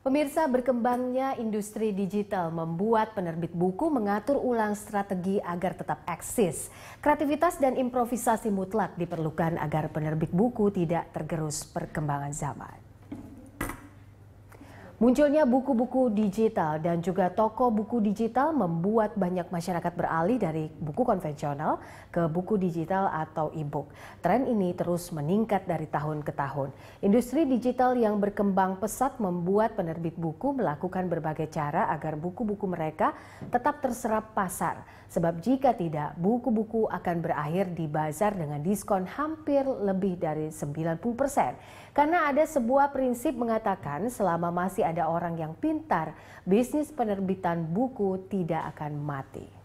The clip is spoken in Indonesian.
Pemirsa berkembangnya industri digital membuat penerbit buku mengatur ulang strategi agar tetap eksis. Kreativitas dan improvisasi mutlak diperlukan agar penerbit buku tidak tergerus perkembangan zaman. Munculnya buku-buku digital dan juga toko buku digital membuat banyak masyarakat beralih dari buku konvensional ke buku digital atau e-book. Tren ini terus meningkat dari tahun ke tahun. Industri digital yang berkembang pesat membuat penerbit buku melakukan berbagai cara agar buku-buku mereka tetap terserap pasar. Sebab jika tidak, buku-buku akan berakhir di bazar dengan diskon hampir lebih dari 90%. Karena ada sebuah prinsip mengatakan selama masih ada orang yang pintar, bisnis penerbitan buku tidak akan mati.